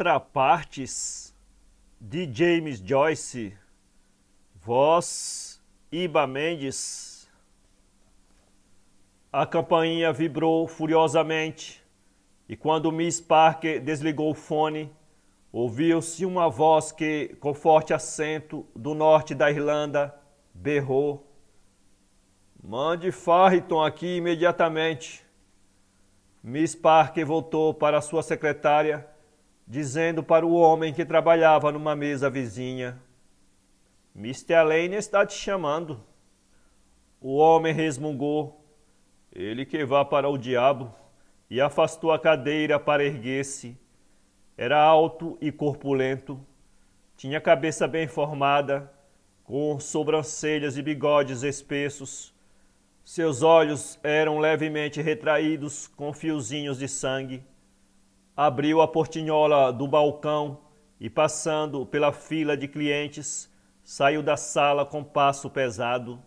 contrapartes de James Joyce, voz Iba Mendes. A campainha vibrou furiosamente e quando Miss Parker desligou o fone, ouviu-se uma voz que, com forte acento do norte da Irlanda, berrou: Mande Farriton aqui imediatamente. Miss Parker voltou para sua secretária dizendo para o homem que trabalhava numa mesa vizinha: Mr. Lane está te chamando. O homem resmungou: Ele que vá para o diabo, e afastou a cadeira para erguer-se. Era alto e corpulento, tinha a cabeça bem formada, com sobrancelhas e bigodes espessos. Seus olhos eram levemente retraídos com fiozinhos de sangue abriu a portinhola do balcão e, passando pela fila de clientes, saiu da sala com passo pesado.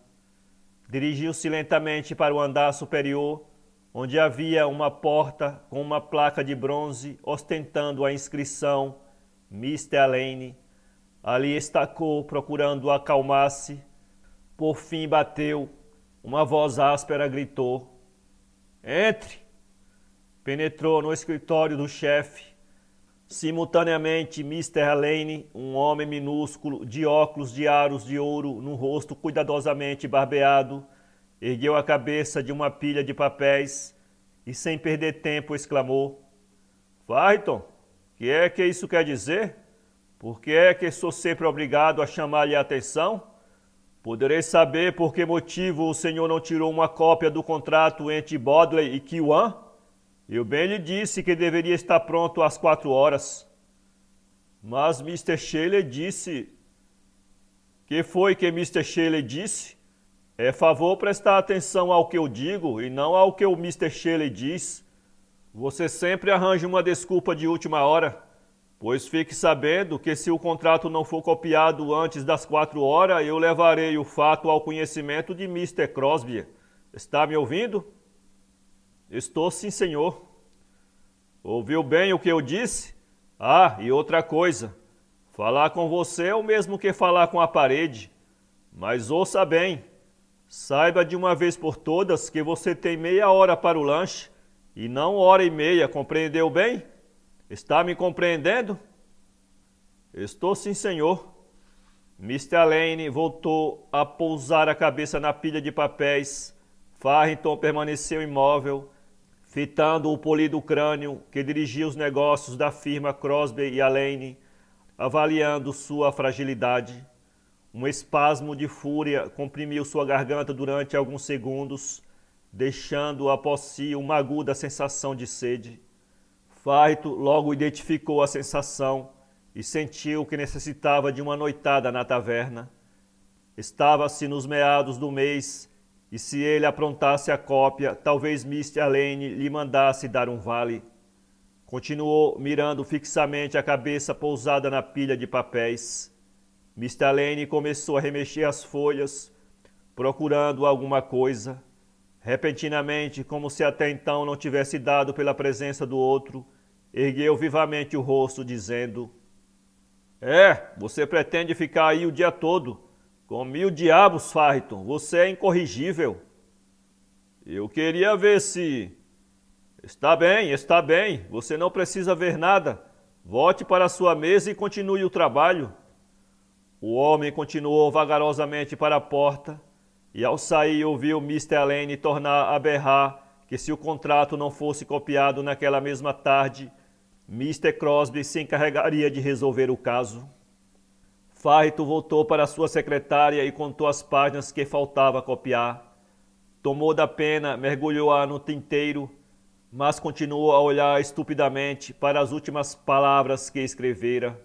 Dirigiu-se lentamente para o andar superior, onde havia uma porta com uma placa de bronze ostentando a inscrição Mr. Lane. Ali estacou, procurando acalmar-se. Por fim bateu. Uma voz áspera gritou: Entre! penetrou no escritório do chefe. Simultaneamente, Mr. Helene, um homem minúsculo, de óculos de aros de ouro, no rosto cuidadosamente barbeado, ergueu a cabeça de uma pilha de papéis e, sem perder tempo, exclamou: Farrington, que é que isso quer dizer? Por que é que sou sempre obrigado a chamar-lhe a atenção? Poderei saber por que motivo o senhor não tirou uma cópia do contrato entre Bodley e Kiwan? Eu bem lhe disse que deveria estar pronto às quatro horas. Mas Mr. Shelley disse. Que foi que Mr. Shelley disse? É favor prestar atenção ao que eu digo e não ao que o Mr. Shelley diz. Você sempre arranja uma desculpa de última hora, pois fique sabendo que se o contrato não for copiado antes das quatro horas, eu levarei o fato ao conhecimento de Mr. Crosby. Está me ouvindo? Estou sim, senhor. Ouviu bem o que eu disse? Ah, e outra coisa. Falar com você é o mesmo que falar com a parede. Mas ouça bem. Saiba de uma vez por todas que você tem meia hora para o lanche e não hora e meia, compreendeu bem? Está me compreendendo? Estou sim, senhor. Mr. Lane voltou a pousar a cabeça na pilha de papéis. Farrington permaneceu imóvel, fitando o polido crânio que dirigia os negócios da firma Crosby e Alane, avaliando sua fragilidade. Um espasmo de fúria comprimiu sua garganta durante alguns segundos, deixando após si uma aguda sensação de sede. Faito logo identificou a sensação e sentiu que necessitava de uma noitada na taverna. Estava-se nos meados do mês e se ele aprontasse a cópia, talvez Miss Alene lhe mandasse dar um vale. Continuou mirando fixamente a cabeça pousada na pilha de papéis. Miss Alene começou a remexer as folhas, procurando alguma coisa. Repentinamente, como se até então não tivesse dado pela presença do outro, ergueu vivamente o rosto, dizendo: É, você pretende ficar aí o dia todo? Com o diabos, Farriton. Você é incorrigível. Eu queria ver se. Está bem, está bem. Você não precisa ver nada. Volte para sua mesa e continue o trabalho. O homem continuou vagarosamente para a porta e, ao sair, ouviu Mr. Lane tornar a berrar que, se o contrato não fosse copiado naquela mesma tarde, Mr. Crosby se encarregaria de resolver o caso. Faito voltou para sua secretária e contou as páginas que faltava copiar. Tomou da pena, mergulhou-a no tinteiro, mas continuou a olhar estupidamente para as últimas palavras que escrevera.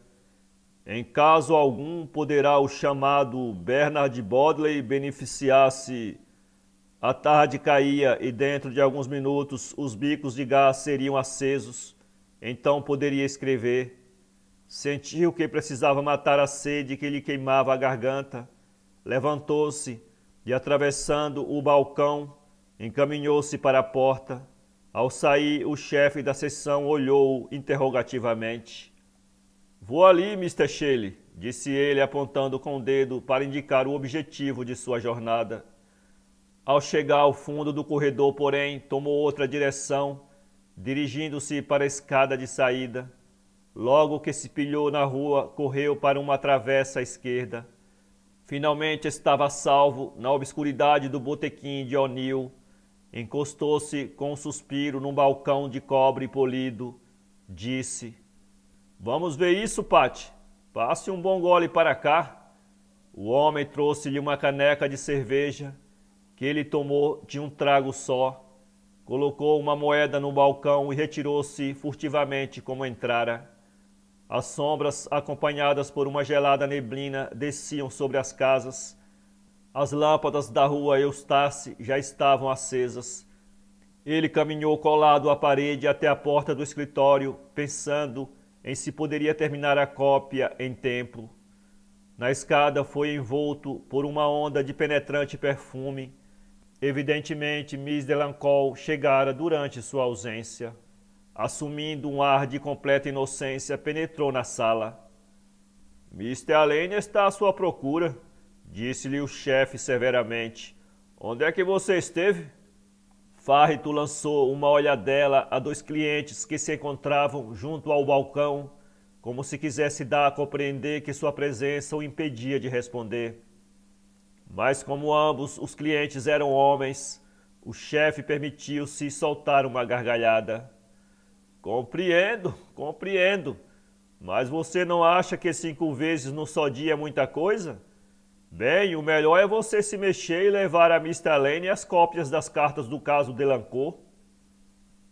Em caso algum, poderá o chamado Bernard Bodley beneficiar-se. A tarde caía e dentro de alguns minutos os bicos de gás seriam acesos. Então poderia escrever. Sentiu que precisava matar a sede que lhe queimava a garganta. Levantou-se e, atravessando o balcão, encaminhou-se para a porta. Ao sair, o chefe da sessão olhou interrogativamente. Vou ali, Mr. Shelley, disse ele, apontando com o dedo para indicar o objetivo de sua jornada. Ao chegar ao fundo do corredor, porém, tomou outra direção, dirigindo-se para a escada de saída. Logo que se pilhou na rua, correu para uma travessa à esquerda. Finalmente estava salvo na obscuridade do botequim de O'Neill. Encostou-se com um suspiro num balcão de cobre polido. Disse: Vamos ver isso, Pat. Passe um bom gole para cá. O homem trouxe-lhe uma caneca de cerveja, que ele tomou de um trago só, colocou uma moeda no balcão e retirou-se furtivamente como entrara. As sombras, acompanhadas por uma gelada neblina, desciam sobre as casas. As lâmpadas da rua Eustace já estavam acesas. Ele caminhou colado à parede até a porta do escritório, pensando em se poderia terminar a cópia em tempo. Na escada foi envolto por uma onda de penetrante perfume. Evidentemente, Miss Delancol chegara durante sua ausência assumindo um ar de completa inocência, penetrou na sala. Mr. Allen está à sua procura, disse-lhe o chefe severamente. Onde é que você esteve? Farrito lançou uma olhadela a dois clientes que se encontravam junto ao balcão, como se quisesse dar a compreender que sua presença o impedia de responder. Mas como ambos os clientes eram homens, o chefe permitiu-se soltar uma gargalhada. Compreendo, compreendo. Mas você não acha que cinco vezes num só dia é muita coisa? Bem, o melhor é você se mexer e levar a Miss Helene as cópias das cartas do caso Delancor.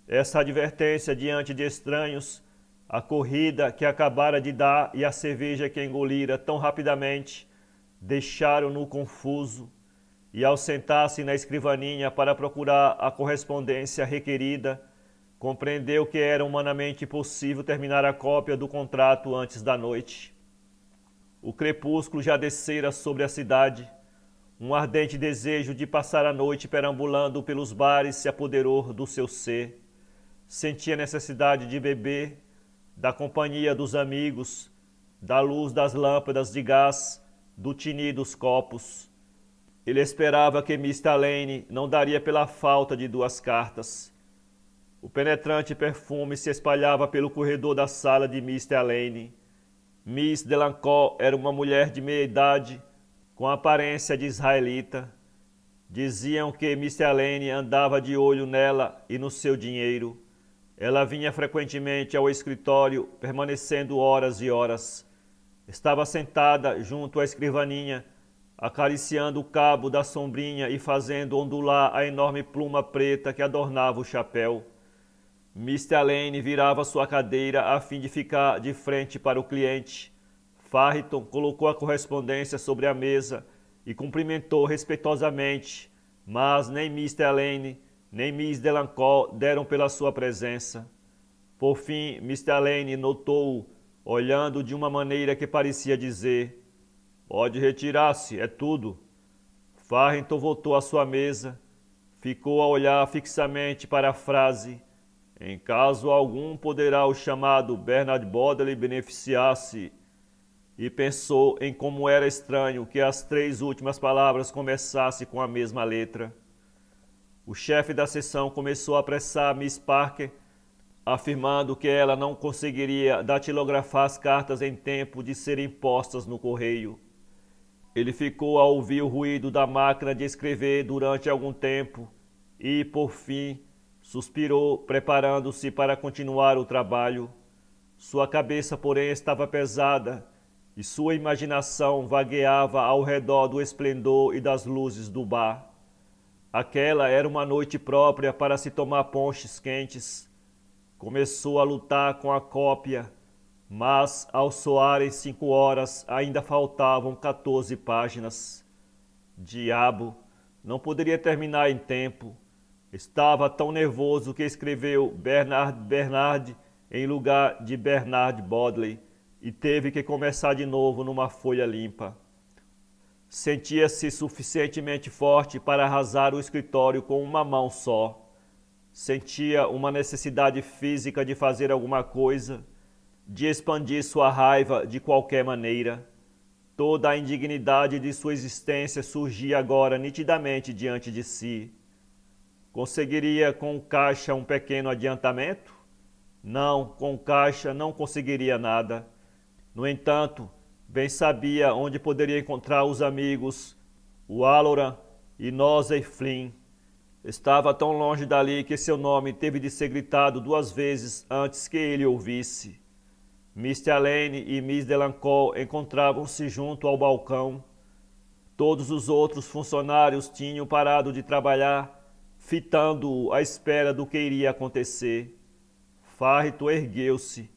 Essa advertência diante de estranhos, a corrida que acabara de dar e a cerveja que engolira tão rapidamente deixaram-no confuso e ao sentar-se na escrivaninha para procurar a correspondência requerida, Compreendeu que era humanamente possível terminar a cópia do contrato antes da noite. O crepúsculo já descera sobre a cidade. Um ardente desejo de passar a noite perambulando pelos bares se apoderou do seu ser. Sentia necessidade de beber, da companhia dos amigos, da luz das lâmpadas de gás, do tinir dos copos. Ele esperava que Miss Lane não daria pela falta de duas cartas. O penetrante perfume se espalhava pelo corredor da sala de Miss Elaine. Miss Delancor era uma mulher de meia idade, com aparência de israelita. Diziam que Miss Elaine andava de olho nela e no seu dinheiro. Ela vinha frequentemente ao escritório, permanecendo horas e horas. Estava sentada junto à escrivaninha, acariciando o cabo da sombrinha e fazendo ondular a enorme pluma preta que adornava o chapéu. Mr. Lane virava sua cadeira a fim de ficar de frente para o cliente. Farrington colocou a correspondência sobre a mesa e cumprimentou respeitosamente, mas nem Mr. Lane nem Miss Delancol deram pela sua presença. Por fim, Mr. Lane notou-o, olhando de uma maneira que parecia dizer: Pode retirar-se, é tudo. Farrington voltou à sua mesa, ficou a olhar fixamente para a frase em caso algum, poderá o chamado Bernard Bodley beneficiar-se. E pensou em como era estranho que as três últimas palavras começassem com a mesma letra. O chefe da sessão começou a apressar Miss Parker, afirmando que ela não conseguiria datilografar as cartas em tempo de serem postas no correio. Ele ficou a ouvir o ruído da máquina de escrever durante algum tempo e, por fim, Suspirou, preparando-se para continuar o trabalho. Sua cabeça, porém, estava pesada e sua imaginação vagueava ao redor do esplendor e das luzes do bar. Aquela era uma noite própria para se tomar ponches quentes. Começou a lutar com a cópia, mas ao soarem cinco horas ainda faltavam 14 páginas. Diabo, não poderia terminar em tempo. Estava tão nervoso que escreveu Bernard Bernard em lugar de Bernard Bodley e teve que começar de novo numa folha limpa. Sentia-se suficientemente forte para arrasar o escritório com uma mão só. Sentia uma necessidade física de fazer alguma coisa, de expandir sua raiva de qualquer maneira. Toda a indignidade de sua existência surgia agora nitidamente diante de si. Conseguiria com caixa um pequeno adiantamento? Não, com caixa não conseguiria nada. No entanto, bem sabia onde poderia encontrar os amigos, o Aloran e e Flynn. Estava tão longe dali que seu nome teve de ser gritado duas vezes antes que ele ouvisse. Miss Alane e Miss Delancol encontravam-se junto ao balcão. Todos os outros funcionários tinham parado de trabalhar fitando à espera do que iria acontecer. Farrito ergueu-se.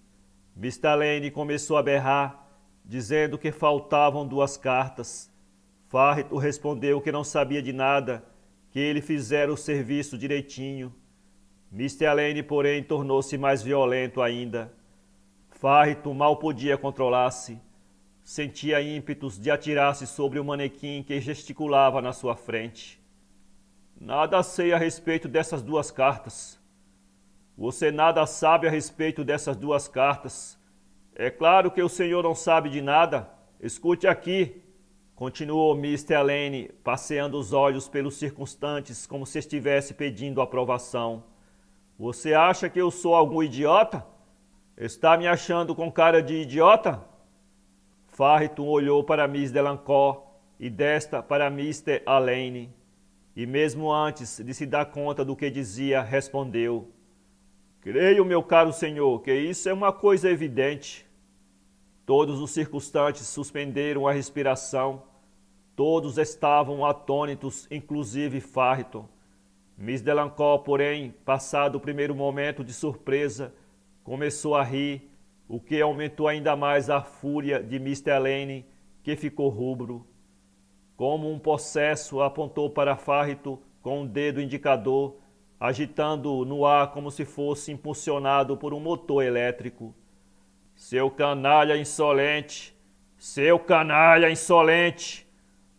Vistalene começou a berrar, dizendo que faltavam duas cartas. Farrito respondeu que não sabia de nada, que ele fizera o serviço direitinho. Lane, porém, tornou-se mais violento ainda. Farrito mal podia controlar-se. Sentia ímpetos de atirar-se sobre o manequim que gesticulava na sua frente. Nada sei a respeito dessas duas cartas. Você nada sabe a respeito dessas duas cartas. É claro que o senhor não sabe de nada. Escute aqui, continuou Mr. Lane, passeando os olhos pelos circunstantes como se estivesse pedindo aprovação. Você acha que eu sou algum idiota? Está me achando com cara de idiota? Farriton olhou para Miss Delancor e desta para Mr. Alane. E mesmo antes de se dar conta do que dizia, respondeu: Creio, meu caro senhor, que isso é uma coisa evidente. Todos os circunstantes suspenderam a respiração. Todos estavam atônitos, inclusive Farriton. Miss Delancor, porém, passado o primeiro momento de surpresa, começou a rir, o que aumentou ainda mais a fúria de Mr. Lane, que ficou rubro como um possesso, apontou para Fárrito com o um dedo indicador, agitando no ar como se fosse impulsionado por um motor elétrico. Seu canalha insolente! Seu canalha insolente!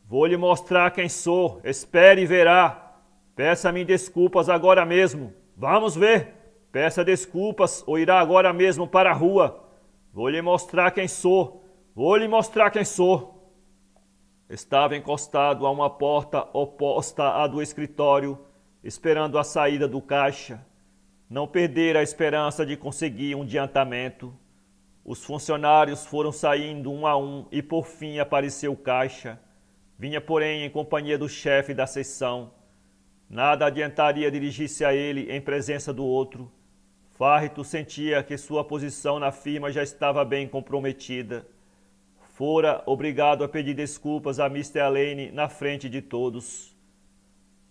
Vou lhe mostrar quem sou, espere e verá. Peça-me desculpas agora mesmo. Vamos ver. Peça desculpas ou irá agora mesmo para a rua. Vou lhe mostrar quem sou. Vou lhe mostrar quem sou. Estava encostado a uma porta oposta à do escritório, esperando a saída do caixa. Não perdera a esperança de conseguir um adiantamento. Os funcionários foram saindo um a um e por fim apareceu o caixa. Vinha, porém, em companhia do chefe da seção. Nada adiantaria dirigir-se a ele em presença do outro. Farrito sentia que sua posição na firma já estava bem comprometida fora obrigado a pedir desculpas a Mr. Elaine na frente de todos.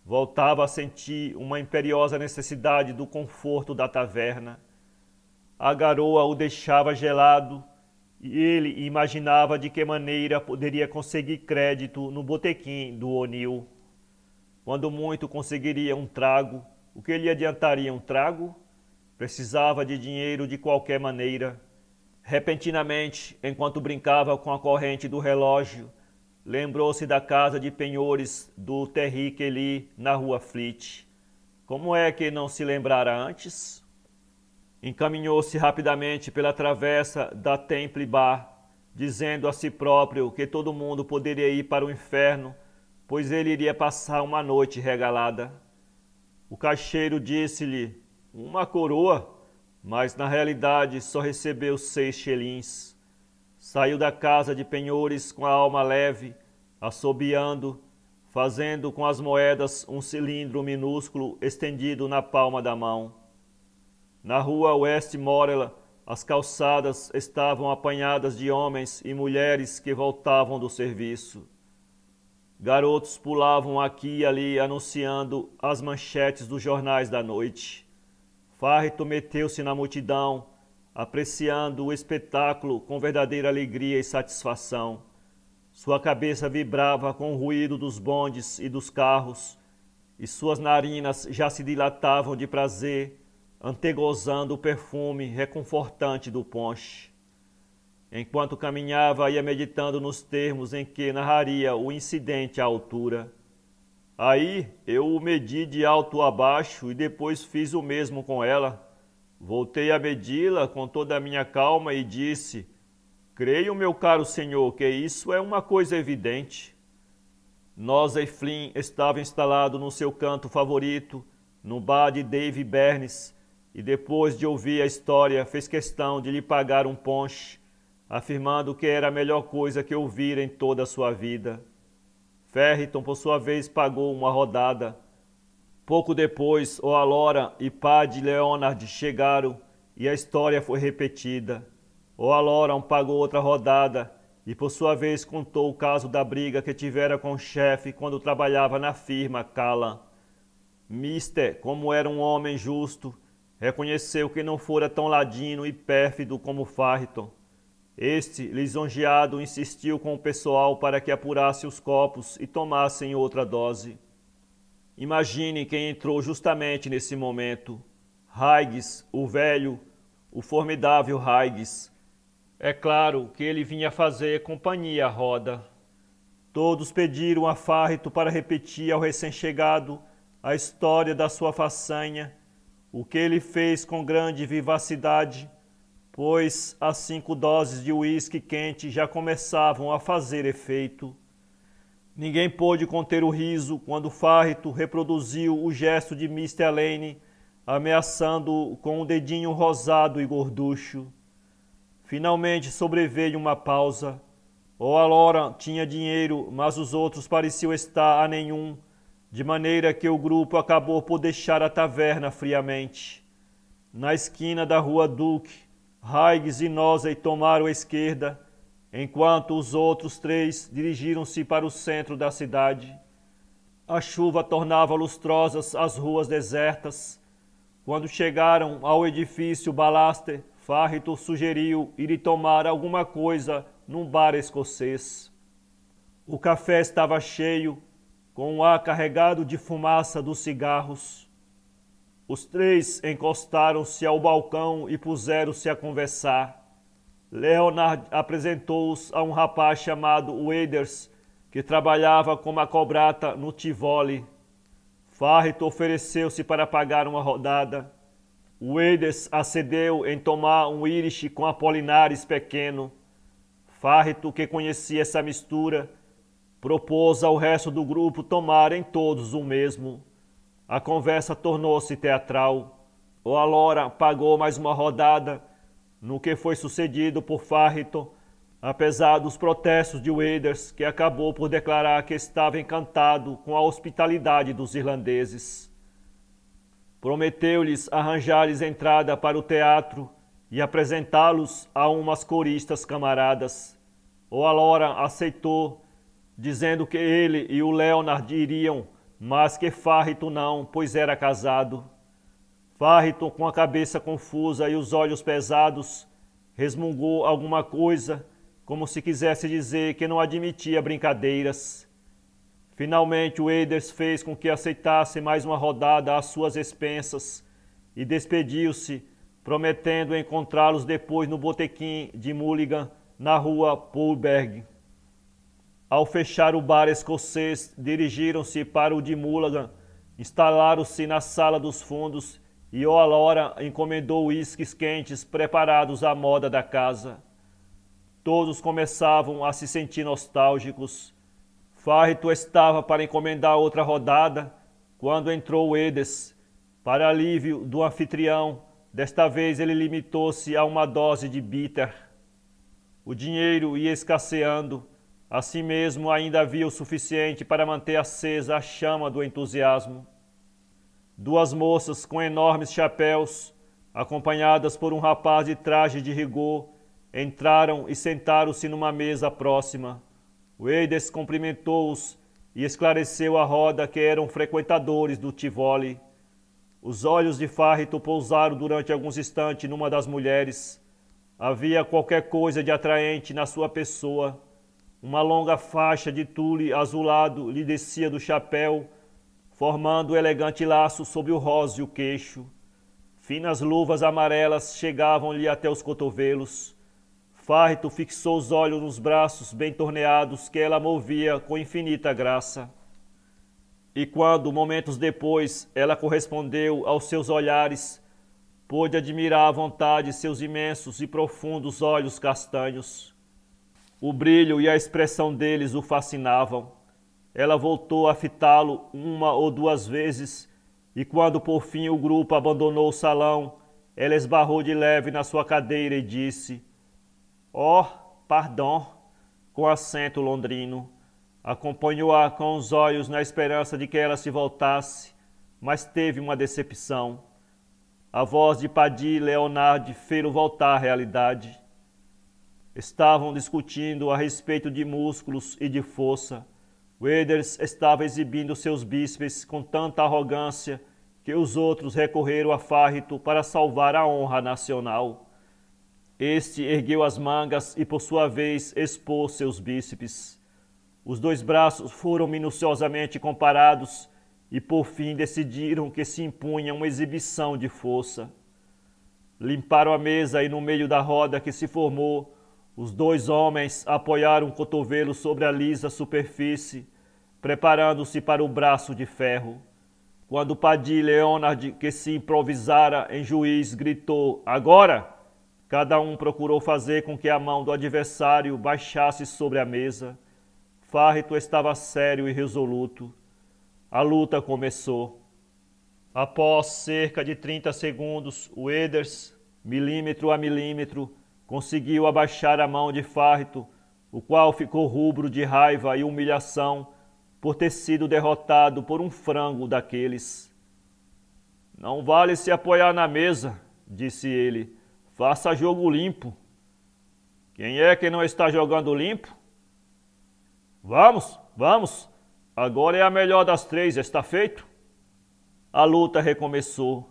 Voltava a sentir uma imperiosa necessidade do conforto da taverna. A garoa o deixava gelado e ele imaginava de que maneira poderia conseguir crédito no botequim do O'Neill. Quando muito conseguiria um trago, o que lhe adiantaria um trago? Precisava de dinheiro de qualquer maneira. Repentinamente, enquanto brincava com a corrente do relógio, lembrou-se da casa de penhores do Terry Kelly na rua Fleet. Como é que não se lembrara antes? Encaminhou-se rapidamente pela travessa da Temple Bar, dizendo a si próprio que todo mundo poderia ir para o inferno, pois ele iria passar uma noite regalada. O caixeiro disse-lhe: Uma coroa? mas na realidade só recebeu seis chelins. Saiu da casa de penhores com a alma leve, assobiando, fazendo com as moedas um cilindro minúsculo estendido na palma da mão. Na rua Oeste Morela, as calçadas estavam apanhadas de homens e mulheres que voltavam do serviço. Garotos pulavam aqui e ali anunciando as manchetes dos jornais da noite. Farto meteu-se na multidão, apreciando o espetáculo com verdadeira alegria e satisfação. Sua cabeça vibrava com o ruído dos bondes e dos carros, e suas narinas já se dilatavam de prazer, antegozando o perfume reconfortante do ponche. Enquanto caminhava, ia meditando nos termos em que narraria o incidente à altura. Aí eu o medi de alto a baixo e depois fiz o mesmo com ela. Voltei a medi-la com toda a minha calma e disse: Creio, meu caro senhor, que isso é uma coisa evidente. Nosa e Flynn estavam instalados no seu canto favorito, no bar de Dave Bernes, e depois de ouvir a história, fez questão de lhe pagar um ponche, afirmando que era a melhor coisa que ouvira em toda a sua vida. Ferriton, por sua vez, pagou uma rodada. Pouco depois, Oalora e Pad Leonard chegaram e a história foi repetida. Oaloran pagou outra rodada e, por sua vez, contou o caso da briga que tivera com o chefe quando trabalhava na firma Callan. Mister, como era um homem justo, reconheceu que não fora tão ladino e pérfido como Farriton este, lisonjeado, insistiu com o pessoal para que apurasse os copos e tomassem outra dose. Imagine quem entrou justamente nesse momento. Haigs, o velho, o formidável Haigs. É claro que ele vinha fazer companhia à roda. Todos pediram a Farrito para repetir ao recém-chegado a história da sua façanha, o que ele fez com grande vivacidade pois as cinco doses de uísque quente já começavam a fazer efeito. Ninguém pôde conter o riso quando Farrito reproduziu o gesto de Mr. Lane, ameaçando-o com um dedinho rosado e gorducho. Finalmente sobreveio uma pausa. O Alora tinha dinheiro, mas os outros pareciam estar a nenhum, de maneira que o grupo acabou por deixar a taverna friamente. Na esquina da rua Duke, Raig e Nozei tomaram a esquerda, enquanto os outros três dirigiram-se para o centro da cidade. A chuva tornava lustrosas as ruas desertas. Quando chegaram ao edifício Balaster, Farrito sugeriu ir tomar alguma coisa num bar escocês. O café estava cheio, com o ar carregado de fumaça dos cigarros. Os três encostaram-se ao balcão e puseram-se a conversar. Leonard apresentou-os a um rapaz chamado Waders, que trabalhava como acobrata no Tivoli. Farrito ofereceu-se para pagar uma rodada. Waders acedeu em tomar um irish com apolinares pequeno. Farrito, que conhecia essa mistura, propôs ao resto do grupo tomarem todos o mesmo. A conversa tornou-se teatral. O Alora pagou mais uma rodada no que foi sucedido por Farrington, apesar dos protestos de Waders, que acabou por declarar que estava encantado com a hospitalidade dos irlandeses. Prometeu-lhes arranjar-lhes entrada para o teatro e apresentá-los a umas coristas camaradas. O Alora aceitou, dizendo que ele e o Leonard iriam mas que Farrito não, pois era casado. Farrito, com a cabeça confusa e os olhos pesados, resmungou alguma coisa, como se quisesse dizer que não admitia brincadeiras. Finalmente, o Eiders fez com que aceitasse mais uma rodada às suas expensas e despediu-se, prometendo encontrá-los depois no botequim de Mulligan, na rua Poulberg. Ao fechar o bar escocês, dirigiram-se para o de Mulligan, instalaram-se na sala dos fundos e Olora encomendou uísques quentes preparados à moda da casa. Todos começavam a se sentir nostálgicos. Farrito estava para encomendar outra rodada quando entrou Edes. Para alívio do anfitrião, desta vez ele limitou-se a uma dose de bitter. O dinheiro ia escasseando Assim mesmo, ainda havia o suficiente para manter acesa a chama do entusiasmo. Duas moças com enormes chapéus, acompanhadas por um rapaz de traje de rigor, entraram e sentaram-se numa mesa próxima. O cumprimentou-os e esclareceu à roda que eram frequentadores do Tivoli. Os olhos de Farrito pousaram durante alguns instantes numa das mulheres. Havia qualquer coisa de atraente na sua pessoa uma longa faixa de tule azulado lhe descia do chapéu, formando um elegante laço sobre o róseo queixo. Finas luvas amarelas chegavam-lhe até os cotovelos. Farrito fixou os olhos nos braços bem torneados que ela movia com infinita graça. E quando, momentos depois, ela correspondeu aos seus olhares, pôde admirar à vontade seus imensos e profundos olhos castanhos. O brilho e a expressão deles o fascinavam. Ela voltou a fitá-lo uma ou duas vezes, e quando por fim o grupo abandonou o salão, ela esbarrou de leve na sua cadeira e disse: Oh, pardon, com acento londrino. Acompanhou-a com os olhos na esperança de que ela se voltasse, mas teve uma decepção. A voz de Padir Leonard fê-lo voltar à realidade. Estavam discutindo a respeito de músculos e de força. Waders estava exibindo seus bíceps com tanta arrogância que os outros recorreram a Farrito para salvar a honra nacional. Este ergueu as mangas e, por sua vez, expôs seus bíceps. Os dois braços foram minuciosamente comparados e, por fim, decidiram que se impunha uma exibição de força. Limparam a mesa e, no meio da roda que se formou, os dois homens apoiaram o cotovelo sobre a lisa superfície, preparando-se para o braço de ferro. Quando Padilha Leonard, que se improvisara em juiz, gritou: Agora! Cada um procurou fazer com que a mão do adversário baixasse sobre a mesa. Farrito estava sério e resoluto. A luta começou. Após cerca de 30 segundos, o Eders, milímetro a milímetro, conseguiu abaixar a mão de Farto, o qual ficou rubro de raiva e humilhação por ter sido derrotado por um frango daqueles. Não vale se apoiar na mesa, disse ele. Faça jogo limpo. Quem é que não está jogando limpo? Vamos, vamos. Agora é a melhor das três, está feito? A luta recomeçou.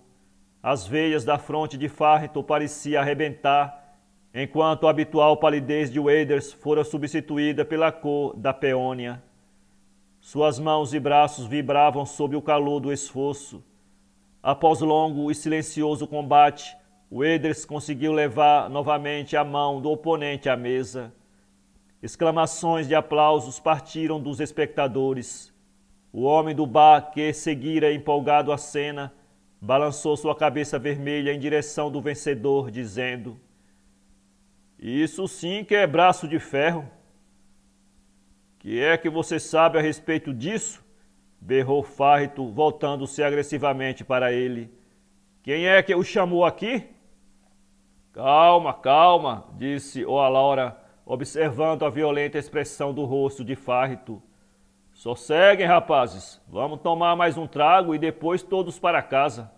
As veias da fronte de Farrito pareciam arrebentar Enquanto a habitual palidez de Waders fora substituída pela cor da peônia, suas mãos e braços vibravam sob o calor do esforço. Após longo e silencioso combate, Waders conseguiu levar novamente a mão do oponente à mesa. Exclamações de aplausos partiram dos espectadores. O homem do bar, que seguira empolgado a cena, balançou sua cabeça vermelha em direção do vencedor, dizendo: isso sim que é braço de ferro. Que é que você sabe a respeito disso? Berrou Farrito, voltando-se agressivamente para ele. Quem é que o chamou aqui? Calma, calma, disse Oalaura, observando a violenta expressão do rosto de Farrito. Só seguem, rapazes. Vamos tomar mais um trago e depois todos para casa.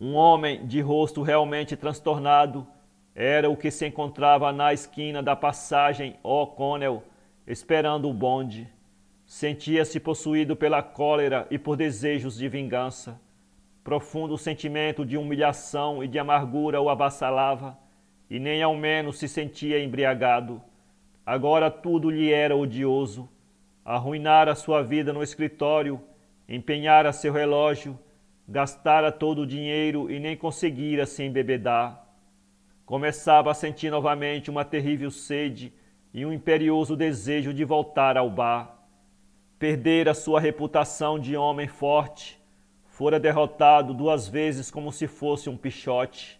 Um homem de rosto realmente transtornado era o que se encontrava na esquina da passagem O'Connell, esperando o bonde. Sentia-se possuído pela cólera e por desejos de vingança. Profundo sentimento de humilhação e de amargura o avassalava, e nem ao menos se sentia embriagado. Agora tudo lhe era odioso. Arruinara sua vida no escritório, empenhara seu relógio, gastara todo o dinheiro e nem conseguira se embebedar. Começava a sentir novamente uma terrível sede e um imperioso desejo de voltar ao bar. Perdera sua reputação de homem forte, fora derrotado duas vezes como se fosse um pichote.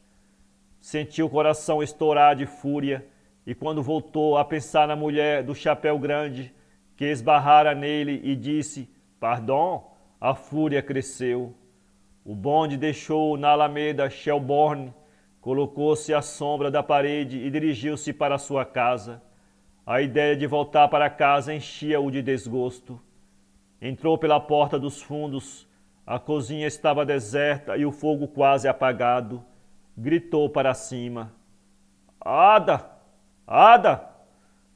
Sentiu o coração estourar de fúria e, quando voltou a pensar na mulher do chapéu grande, que esbarrara nele e disse: Pardon, a fúria cresceu. O bonde deixou na Alameda Shelbourne Colocou-se à sombra da parede e dirigiu-se para sua casa. A ideia de voltar para casa enchia-o de desgosto. Entrou pela porta dos fundos. A cozinha estava deserta e o fogo quase apagado. Gritou para cima: Ada! Ada!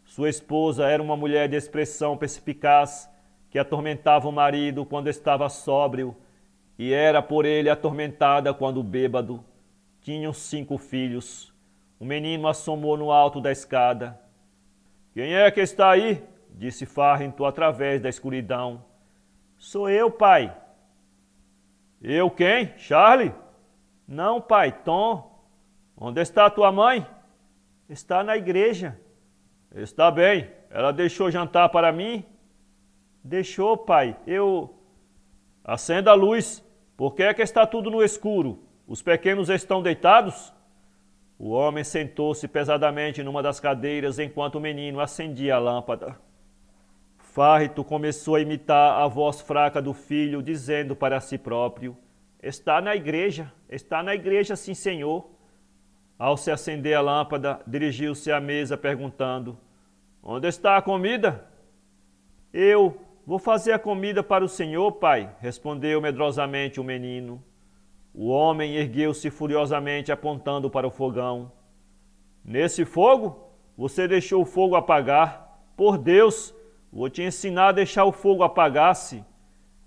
Sua esposa era uma mulher de expressão perspicaz que atormentava o marido quando estava sóbrio e era por ele atormentada quando bêbado tinham cinco filhos. O menino assomou no alto da escada. Quem é que está aí? disse Farrington através da escuridão. Sou eu, pai. Eu quem? Charlie? Não, pai, Tom. Onde está tua mãe? Está na igreja. Está bem. Ela deixou jantar para mim? Deixou, pai. Eu. Acenda a luz. Por que é que está tudo no escuro? Os pequenos estão deitados? O homem sentou-se pesadamente numa das cadeiras enquanto o menino acendia a lâmpada. Fárrito começou a imitar a voz fraca do filho, dizendo para si próprio: Está na igreja, está na igreja, sim, senhor. Ao se acender a lâmpada, dirigiu-se à mesa perguntando: Onde está a comida? Eu vou fazer a comida para o senhor, pai, respondeu medrosamente o menino. O homem ergueu-se furiosamente, apontando para o fogão. Nesse fogo? Você deixou o fogo apagar. Por Deus, vou te ensinar a deixar o fogo apagar-se.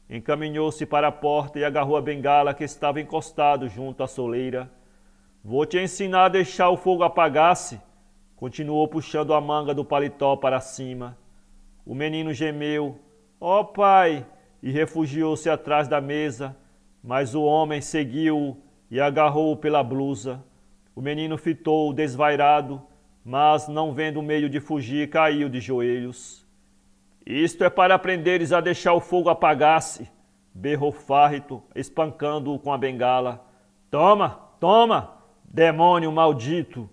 Encaminhou-se para a porta e agarrou a bengala que estava encostado junto à soleira. Vou te ensinar a deixar o fogo apagar-se. Continuou puxando a manga do paletó para cima. O menino gemeu. Ó oh, pai! E refugiou-se atrás da mesa, mas o homem seguiu e agarrou-o pela blusa. O menino fitou desvairado, mas não vendo meio de fugir, caiu de joelhos. Isto é para aprenderes a deixar o fogo apagar-se, berrou Fárrito, espancando-o com a bengala. Toma, toma, demônio maldito!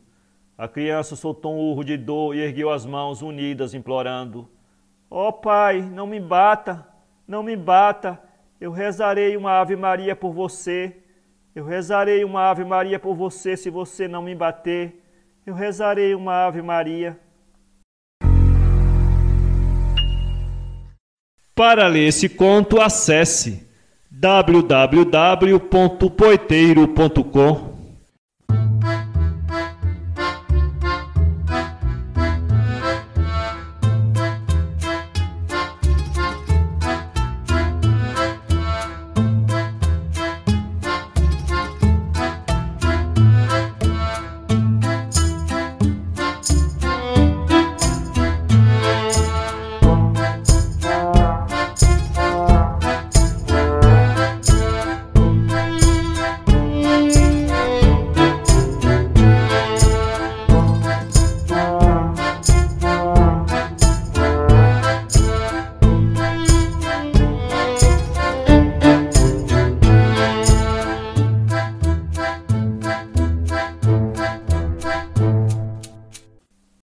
A criança soltou um urro de dor e ergueu as mãos unidas, implorando: Ó oh, pai, não me bata, não me bata, eu rezarei uma Ave Maria por você. Eu rezarei uma Ave Maria por você se você não me bater. Eu rezarei uma Ave Maria. Para ler esse conto, acesse www.poiteiro.com